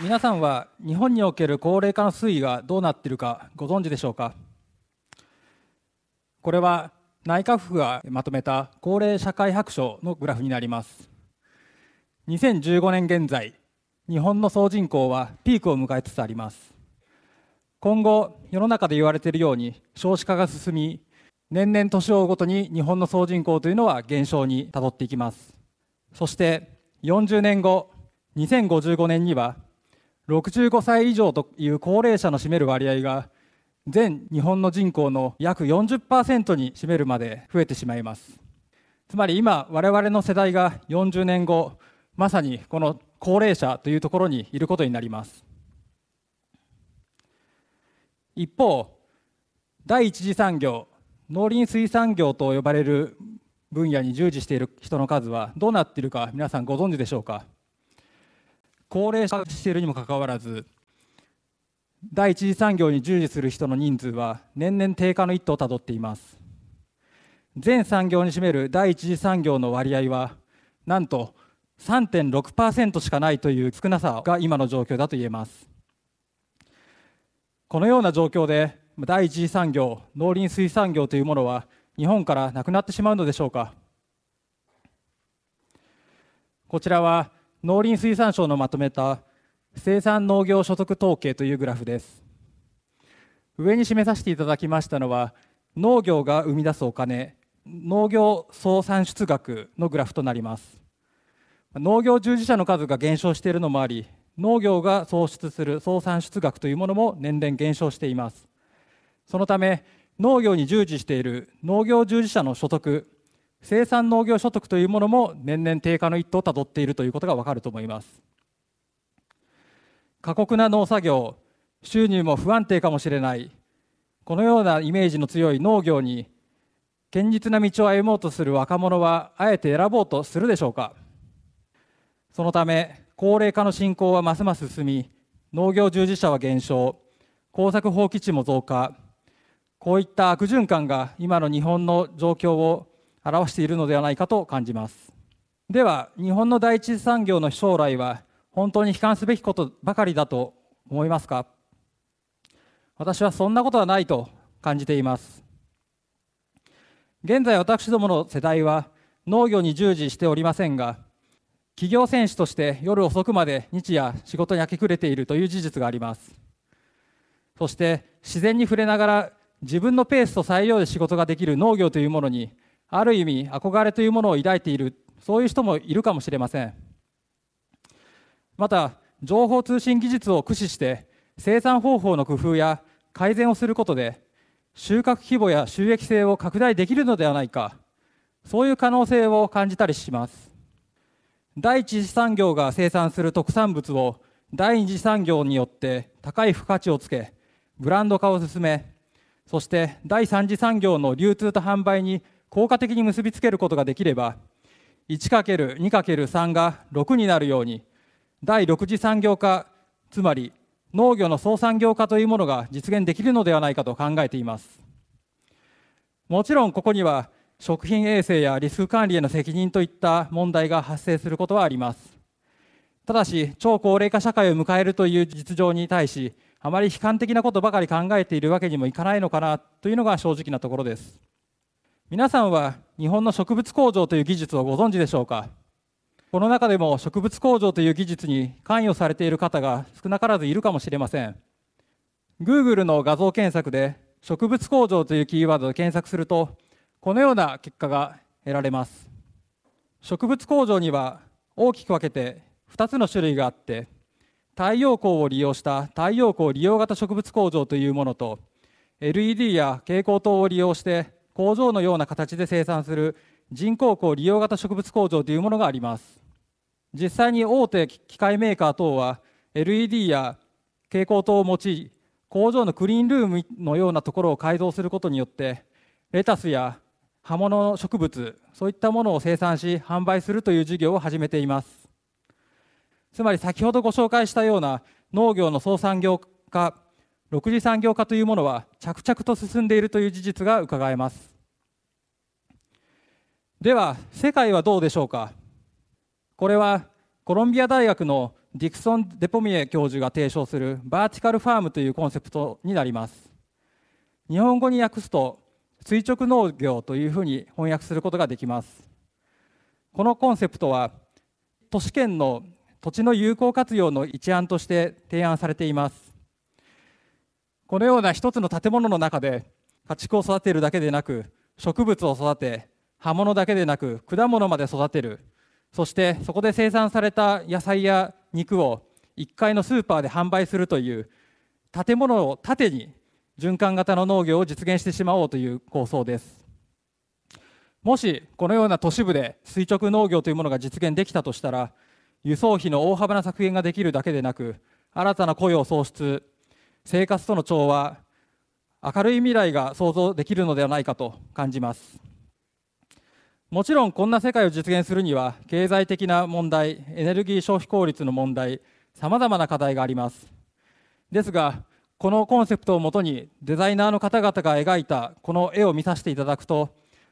皆さんは日本における高齢化の推移がどうなっているかご存知でしょうかこれは内閣府がまとめた高齢社会白書のグラフになります2015年現在日本の総人口はピークを迎えつつあります今後世の中で言われているように少子化が進み年々年を追うごとに日本の総人口というのは減少にたどっていきますそして40年後2055年には65歳以上という高齢者の占める割合が全日本の人口の約40%に占めるまで増えてしまいますつまり今我々の世代が40年後まさにこの高齢者というところにいることになります一方第一次産業農林水産業と呼ばれる分野に従事している人の数はどうなっているか皆さんご存知でしょうか高齢者化しているにもかかわらず第一次産業に従事する人の人数は年々低下の一途をたどっています全産業に占める第一次産業の割合はなんと3.6%しかないという少なさが今の状況だと言えますこのような状況で第一次産業農林水産業というものは日本からなくなってしまうのでしょうかこちらは農林水産省のまとめた生産農業所得統計というグラフです上に示させていただきましたのは農業が生み出すお金農業総産出額のグラフとなります農業従事者の数が減少しているのもあり農業が創出する総産出額というものも年々減少していますそのため農業に従事している農業従事者の所得生産農業所得というものも年々低下の一途をたどっているということがわかると思います過酷な農作業収入も不安定かもしれないこのようなイメージの強い農業に堅実な道を歩もうとする若者はあえて選ぼうとするでしょうかそのため高齢化の進行はますます進み農業従事者は減少耕作放棄地も増加こういった悪循環が今の日本の状況を表しているのではないかと感じますでは日本の第一次産業の将来は本当に悲観すべきことばかりだと思いますか私はそんなことはないと感じています現在私どもの世代は農業に従事しておりませんが企業選手として夜遅くまで日夜仕事に明け暮れているという事実がありますそして自然に触れながら自分のペースと裁量で仕事ができる農業というものにある意味憧れというものを抱いているそういう人もいるかもしれませんまた情報通信技術を駆使して生産方法の工夫や改善をすることで収穫規模や収益性を拡大できるのではないかそういう可能性を感じたりします第一次産業が生産する特産物を第二次産業によって高い付加値をつけブランド化を進めそして第三次産業の流通と販売に効果的に結びつけることができれば 1×2×3 が6になるように第6次産業化つまり農業の総産業化というものが実現できるのではないかと考えていますもちろんここには食品衛生やリスク管理への責任といった問題が発生することはありますただし超高齢化社会を迎えるという実情に対しあまり悲観的なことばかり考えているわけにもいかないのかなというのが正直なところです皆さんは日本の植物工場という技術をご存知でしょうかこの中でも植物工場という技術に関与されている方が少なからずいるかもしれません Google の画像検索で植物工場というキーワードで検索するとこのような結果が得られます植物工場には大きく分けて2つの種類があって太陽光を利用した太陽光利用型植物工場というものと LED や蛍光灯を利用して工場のような形で生産する人工光利用型植物工場というものがあります実際に大手機械メーカー等は LED や蛍光灯を用い工場のクリーンルームのようなところを改造することによってレタスや葉物植物そういったものを生産し販売するという事業を始めていますつまり先ほどご紹介したような農業の総産業化6次産業化というものは着々と進んでいるという事実がうかがえますでは世界はどうでしょうかこれはコロンビア大学のディクソン・デポミエ教授が提唱するバーティカルファームというコンセプトになります日本語に訳すと垂直農業というふうに翻訳することができますこのコンセプトは都市圏の土地の有効活用の一案として提案されていますこのような一つの建物の中で家畜を育てるだけでなく植物を育て葉物だけでなく果物まで育てるそしてそこで生産された野菜や肉を1階のスーパーで販売するという建物を縦に循環型の農業を実現してしまおうという構想ですもしこのような都市部で垂直農業というものが実現できたとしたら輸送費の大幅な削減ができるだけでなく新たな雇用創出生活との調和明るい未来が想像できるのではないかと感じますもちろんこんな世界を実現するには経済的な問題エネルギー消費効率の問題さまざまな課題がありますですがこのコンセプトをもとにデザイナーの方々が描いたこの絵を見させていただくと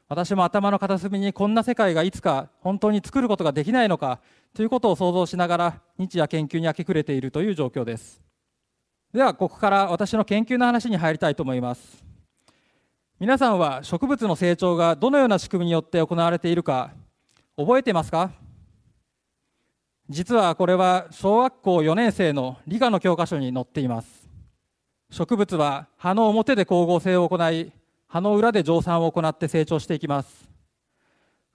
私も頭の片隅にこんな世界がいつか本当に作ることができないのかということを想像しながら日夜研究に明け暮れているという状況ですではここから私の研究の話に入りたいと思います皆さんは植物の成長がどのような仕組みによって行われているか覚えてますか実はこれは小学校4年生の理科の教科書に載っています植物は葉の表で光合成を行い葉の裏で蒸散を行って成長していきます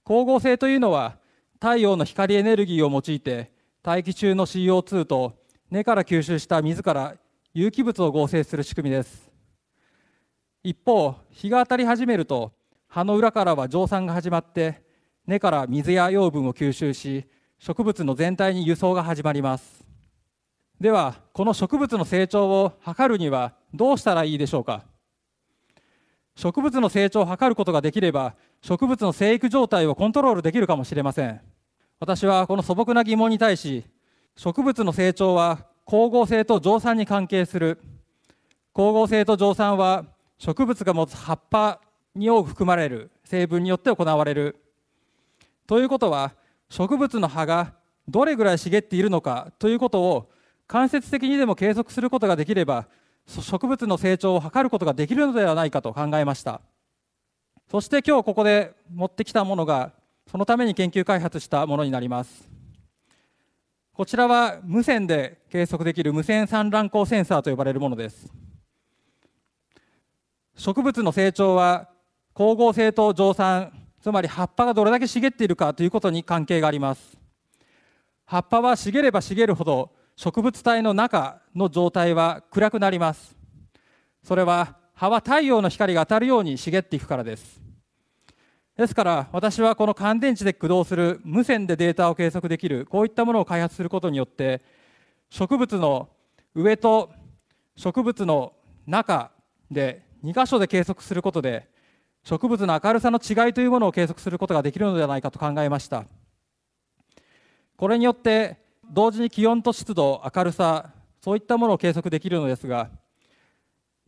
光合成というのは太陽の光エネルギーを用いて大気中の CO2 と根から吸収した水から有機物を合成する仕組みです一方日が当たり始めると葉の裏からは蒸散が始まって根から水や養分を吸収し植物の全体に輸送が始まりますではこの植物の成長を測るにはどうしたらいいでしょうか植物の成長を測ることができれば植物の生育状態をコントロールできるかもしれません私はこの素朴な疑問に対し植物の成長は光合成と蒸散に関係する光合成と蒸散は植物が持つ葉っぱに多く含まれる成分によって行われるということは植物の葉がどれぐらい茂っているのかということを間接的にでも計測することができれば植物の成長を図ることができるのではないかと考えましたそして今日ここで持ってきたものがそのために研究開発したものになりますこちらは無線で計測できる無線産卵光センサーと呼ばれるものです植物の成長は光合成と蒸散つまり葉っぱがどれだけ茂っているかということに関係があります葉っぱは茂れば茂るほど植物体の中の状態は暗くなりますそれは葉は太陽の光が当たるように茂っていくからですですから私はこの乾電池で駆動する無線でデータを計測できるこういったものを開発することによって植物の上と植物の中で2箇所で計測することで植物の明るさの違いというものを計測することができるのではないかと考えましたこれによって同時に気温と湿度明るさそういったものを計測できるのですが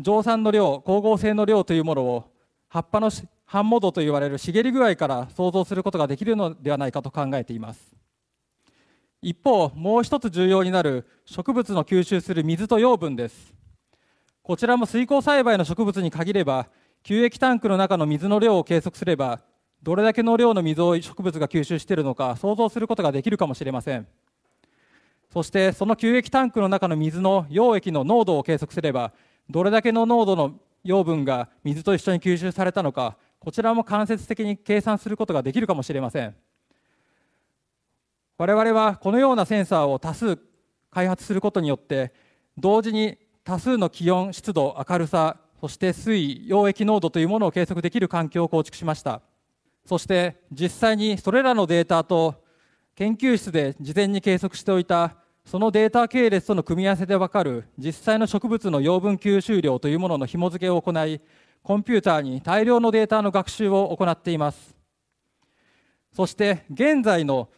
蒸散の量光合成の量というものを葉っぱの半モドと言われる茂り具合から想像することができるのではないかと考えています一方もう一つ重要になる植物の吸収する水と養分ですこちらも水耕栽培の植物に限れば吸液タンクの中の水の量を計測すればどれだけの量の水を植物が吸収しているのか想像することができるかもしれませんそしてその吸液タンクの中の水の溶液の濃度を計測すればどれだけの濃度の養分が水と一緒に吸収されたのかこちらも間接的に計算することができるかもしれません我々はこのようなセンサーを多数開発することによって同時に多数の気温湿度明るさそして水位溶液濃度というものを計測できる環境を構築しましたそして実際にそれらのデータと研究室で事前に計測しておいたそのデータ系列との組み合わせで分かる実際の植物の養分吸収量というものの紐付けを行いコンピューターに大量のデータの学習を行っていますそして現在の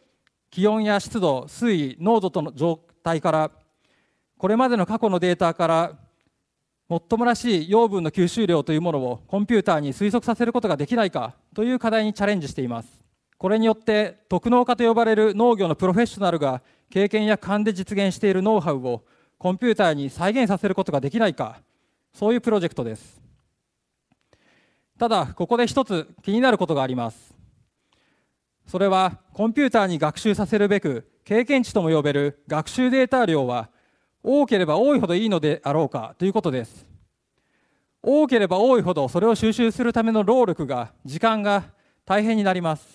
気温や湿度水位濃度との状態からこれまでの過去のデータからもっともらしい養分の吸収量というものをコンピューターに推測させることができないかという課題にチャレンジしていますこれによって特農家と呼ばれる農業のプロフェッショナルが経験や勘で実現しているノウハウをコンピューターに再現させることができないかそういうプロジェクトですただここで一つ気になることがありますそれはコンピューターに学習させるべく経験値とも呼べる学習データ量は多ければ多いほどいいのであろうかということです多ければ多いほどそれを収集するための労力が時間が大変になります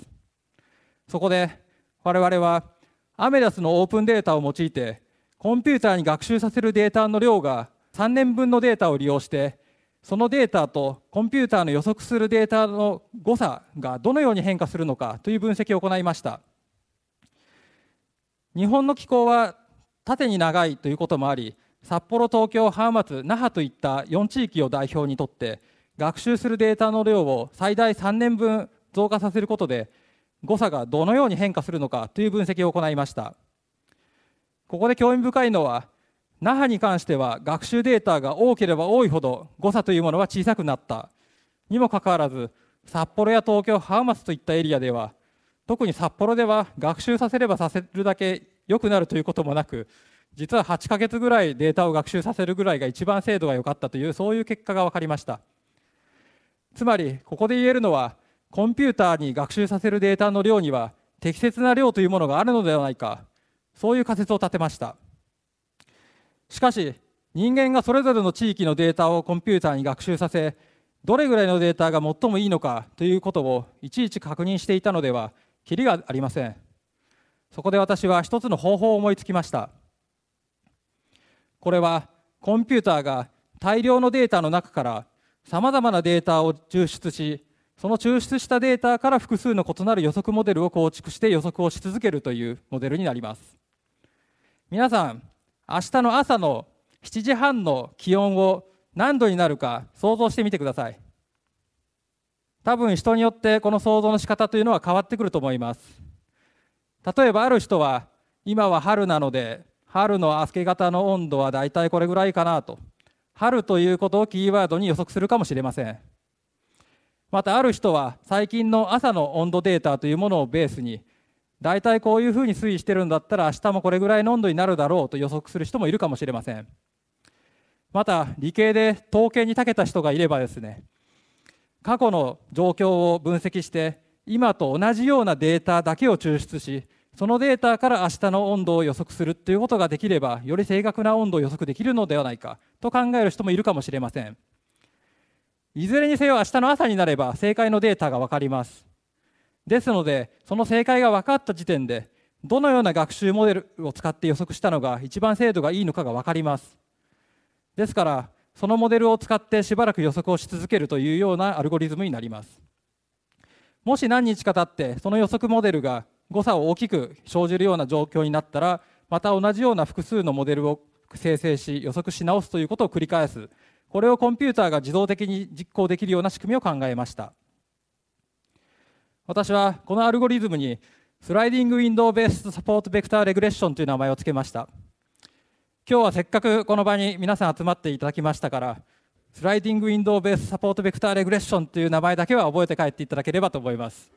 そこで我々はアメダスのオープンデータを用いてコンピューターに学習させるデータの量が3年分のデータを利用してそのデータとコンピューターの予測するデータの誤差がどのように変化するのかという分析を行いました日本の気候は縦に長いということもあり札幌東京浜松那覇といった4地域を代表にとって学習するデータの量を最大3年分増加させることで誤差がどのように変化するのかという分析を行いましたここで興味深いのは那覇に関しては学習データが多ければ多いほど誤差というものは小さくなったにもかかわらず札幌や東京浜松といったエリアでは特に札幌では学習させればさせるだけ良くなるということもなく実は8ヶ月ぐらいデータを学習させるぐらいが一番精度が良かったというそういう結果が分かりましたつまりここで言えるのはコンピューターに学習させるデータの量には適切な量というものがあるのではないかそういう仮説を立てました。しかし人間がそれぞれの地域のデータをコンピューターに学習させどれぐらいのデータが最もいいのかということをいちいち確認していたのではきりがありませんそこで私は一つの方法を思いつきましたこれはコンピューターが大量のデータの中からさまざまなデータを抽出しその抽出したデータから複数の異なる予測モデルを構築して予測をし続けるというモデルになります皆さん明日の朝の7時半の気温を何度になるか想像してみてください多分人によってこの想像の仕方というのは変わってくると思います例えばある人は今は春なので春の明け方の温度はだいたいこれぐらいかなと春ということをキーワードに予測するかもしれませんまたある人は最近の朝の温度データというものをベースに大体こういうふうに推移してるんだったら明日もこれぐらいの温度になるだろうと予測する人もいるかもしれませんまた理系で統計に長けた人がいればですね過去の状況を分析して今と同じようなデータだけを抽出しそのデータから明日の温度を予測するということができればより正確な温度を予測できるのではないかと考える人もいるかもしれませんいずれにせよ明日の朝になれば正解のデータが分かりますですのでその正解が分かった時点でどのような学習モデルを使って予測したのが一番精度がいいのかが分かりますですからそのモデルを使ってしばらく予測をし続けるというようなアルゴリズムになりますもし何日か経ってその予測モデルが誤差を大きく生じるような状況になったらまた同じような複数のモデルを生成し予測し直すということを繰り返すこれをコンピューターが自動的に実行できるような仕組みを考えました私はこのアルゴリズムにスライディングウィンドウベースサポートベクターレグレッションという名前を付けました今日はせっかくこの場に皆さん集まっていただきましたからスライディングウィンドウベースサポートベクターレグレッションという名前だけは覚えて帰っていただければと思います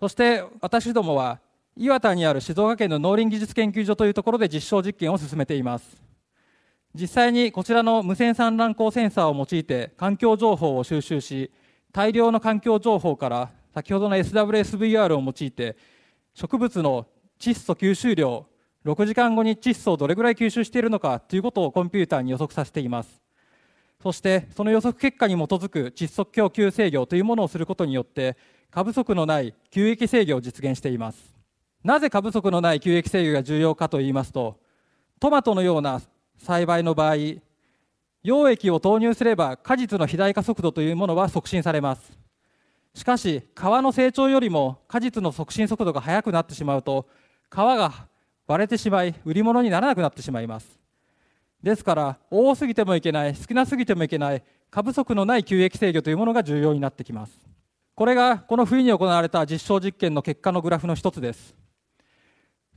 そして私どもは岩田にある静岡県の農林技術研究所というところで実証実験を進めています実際にこちらの無線散乱光センサーを用いて環境情報を収集し大量の環境情報から先ほどの SWSVR を用いて植物の窒素吸収量6時間後に窒素をどれぐらい吸収しているのかということをコンピューターに予測させていますそしてその予測結果に基づく窒素供給制御というものをすることによって過不足のない吸液制御を実現していますなぜ過不足のない吸液制御が重要かといいますとトマトのような栽培の場合溶液を投入すれば果実の肥大化速度というものは促進されますしかし皮の成長よりも果実の促進速度が速くなってしまうと皮が割れてしまい売り物にならなくなってしまいますですから多すぎてもいけない少なすぎてもいけない過不足のない吸液制御というものが重要になってきますこれがこの冬に行われた実証実験の結果のグラフの一つです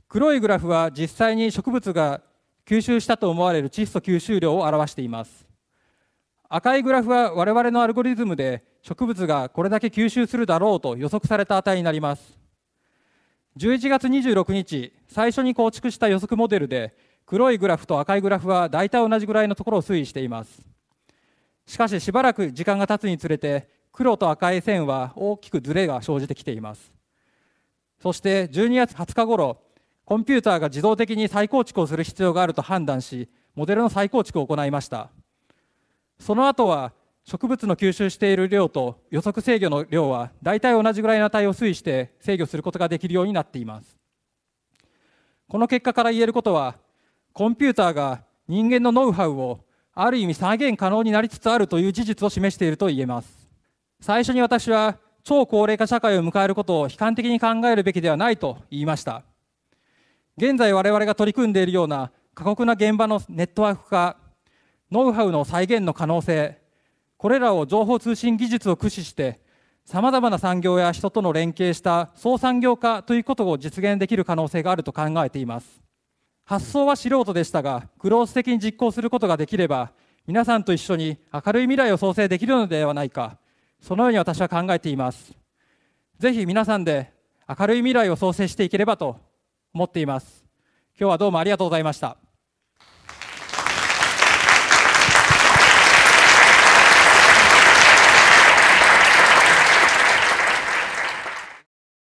黒いグラフは実際に植物が吸収したと思われる窒素吸収量を表しています赤いグラフは我々のアルゴリズムで植物がこれだけ吸収するだろうと予測された値になります11月26日最初に構築した予測モデルで黒いグラフと赤いグラフは大体同じぐらいのところを推移していますしかししばらく時間が経つにつれて黒と赤い線は大きくずれが生じてきていますそして12月20日頃コンピューターが自動的に再構築をする必要があると判断し、モデルの再構築を行いました。その後は、植物の吸収している量と予測制御の量は大体同じぐらいの値を推移して制御することができるようになっています。この結果から言えることは、コンピューターが人間のノウハウをある意味再現可能になりつつあるという事実を示していると言えます。最初に私は超高齢化社会を迎えることを悲観的に考えるべきではないと言いました。現在我々が取り組んでいるような過酷な現場のネットワーク化ノウハウの再現の可能性これらを情報通信技術を駆使してさまざまな産業や人との連携した総産業化ということを実現できる可能性があると考えています発想は素人でしたがグロース的に実行することができれば皆さんと一緒に明るい未来を創生できるのではないかそのように私は考えていますぜひ皆さんで明るい未来を創生していければと持っています今日はどうもありがとうございました